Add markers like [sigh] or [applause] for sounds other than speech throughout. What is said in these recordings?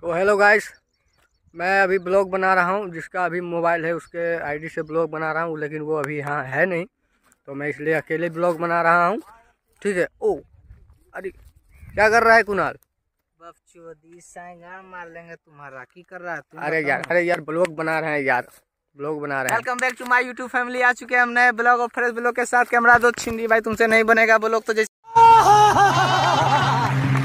तो hello guys मैं अभी ब्लॉग बना रहा हूँ जिसका अभी मोबाइल है उसके आईडी से ब्लॉग बना रहा हूँ लेकिन वो अभी यहाँ है नहीं तो मैं इसलिए अकेले ब्लॉग बना रहा हूँ ठीक है ओ अरे क्या कर रहा है कुणाल मार लेंगे तुम्हारा की कर रहा है अरे यार अरे यार ब्लॉग बना रहे हैं यार ब्लॉग बना रहे हैं welcome back to my YouTube family आ चुके हैं हम नए ब्लॉग और फ्रेश ब्लॉग के साथ कैमरा दो छिंदी भाई तुमसे नहीं बनेगा ब्लॉग तो जैसे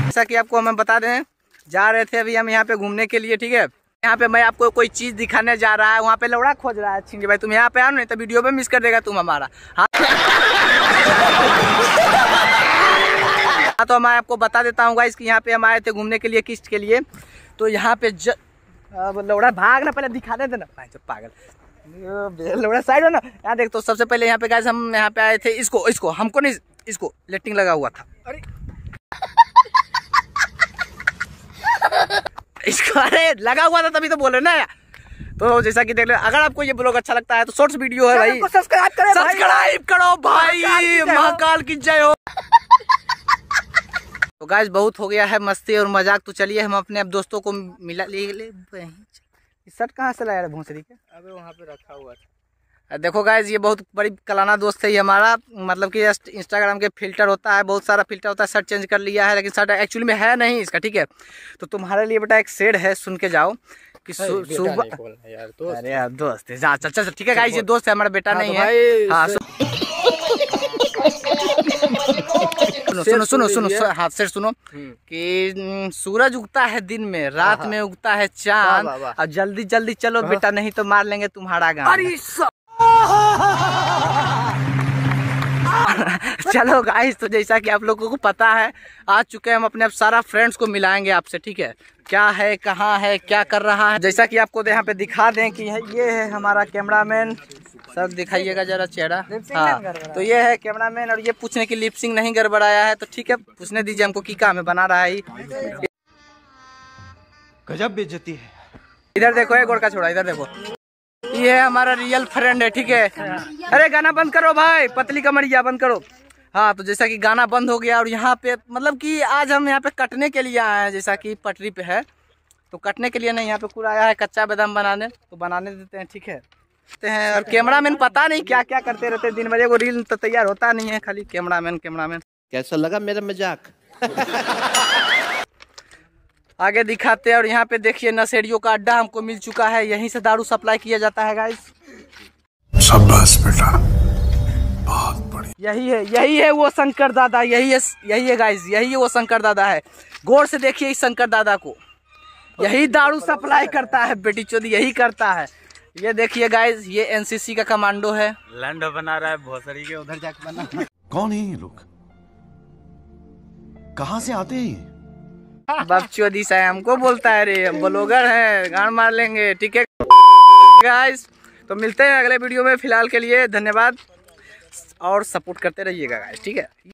जैसा कि आपको हमें बता दें जा रहे थे अभी हम यहाँ पे घूमने के लिए ठीक है यहाँ पे मैं आपको कोई चीज दिखाने जा रहा है वहाँ पे लौड़ा खोज रहा है छिंगे भाई तुम यहाँ पे आओ नहीं तो वीडियो पे मिस कर देगा तुम हमारा हाँ।, हाँ तो मैं आपको बता देता हूँ इसकी यहाँ पे हम आए थे घूमने के लिए किस्त के लिए तो यहाँ पे ज... लौड़ा भाग ना पहले दिखा देना ना पागल लौड़ा साइड है ना यहाँ देख तो सबसे पहले यहाँ पे गाय हम यहाँ पे आए थे इसको इसको हमको नहीं इसको लेटिंग लगा हुआ था अरे इसको अरे लगा हुआ था तभी तो बोले ना तो जैसा कि देख लो अगर आपको ये ब्लॉग अच्छा लगता है तो शॉर्ट्स वीडियो है भाई सब्सक्राइब करें सब्सक्राइब करो भाई महाकाल की जय हो तो गाइस बहुत हो गया है मस्ती और मजाक तो चलिए हम अपने अब दोस्तों को मिला ले ले शर्ट कहाँ से लाया भोंसरी के अबे वहाँ पे रखा हुआ था देखो गाइज ये बहुत बड़ी कलाना दोस्त है ये हमारा मतलब कि जस्ट इंस्टाग्राम के फिल्टर होता है बहुत सारा फिल्टर होता है शर्ट चेंज कर लिया है लेकिन शर्ट एक्चुअली में है नहीं इसका ठीक है तो तुम्हारे लिए बेटा एक शेड है सुन के जाओ कि सुबह दोस्त अरे यार दोस्त है अच्छा अच्छा ठीक है गाइज ये दोस्त है हमारा बेटा हाँ, तो नहीं है हाँ, सुनो सुनो सुनो हाँ, सुनो हाथ से सुनो कि सूरज उगता है दिन में रात में उगता है चांद और जल्दी जल्दी चलो बेटा नहीं तो मार लेंगे तुम्हारा गाँव [laughs] चलो गाइस तो जैसा कि आप लोगों को पता है आ चुके हम अपने अब सारा फ्रेंड्स को मिलाएंगे आपसे ठीक है क्या है कहाँ है क्या कर रहा है जैसा कि आपको तो यहाँ पे दिखा दें कि ये है हमारा कैमरामैन सर दिखाइएगा जरा चेहरा हाँ तो ये है कैमरामैन और ये पूछने की लिपसिंग नहीं गड़बड़ाया है तो ठीक है पूछने दीजिए हमको की काम है बना रहा है गजब बेचती है इधर देखो ये गोड़का छोड़ा इधर देखो ये हमारा रियल फ्रेंड है ठीक है अरे गाना बंद करो भाई पतली कमरिया बंद करो हाँ तो जैसा कि गाना बंद हो गया और यहाँ पे मतलब कि आज हम यहाँ पे कटने के लिए आए हैं जैसा कि पटरी पे है तो कटने के लिए नहीं यहाँ पे कूड़ा आया है कच्चा बादाम बनाने तो बनाने देते हैं ठीक है करते हैं और कैमरा मैन पता नहीं क्या क्या करते रहते हैं दिन भर वो रील तो तैयार होता नहीं है खाली कैमरा मैन कैमरा मैन कैसा लगा मेरा मजाक [laughs] आगे दिखाते हैं और यहाँ पे देखिए नशेड़ियों का अड्डा हमको मिल चुका है यहीं से दारू सप्लाई किया जाता है गाइस शाबाश बेटा बहुत बढ़िया यही है यही है वो शंकर दादा यही है यही है गाइस यही है वो शंकर दादा है गौर से देखिए इस शंकर दादा को यही दारू सप्लाई करता है बेटी चौधरी यही करता है ये देखिए गाइज ये एन का कमांडो है लैंड बना रहा है बहुत सारी उधर जाके बना कौन है ये लोग कहा से आते हैं बच्चो चौधरी साहब हमको बोलता है रे हम ब्लॉगर है गान मार लेंगे ठीक है गाइस तो मिलते हैं अगले वीडियो में फिलहाल के लिए धन्यवाद और सपोर्ट करते रहिएगा गाइस ठीक है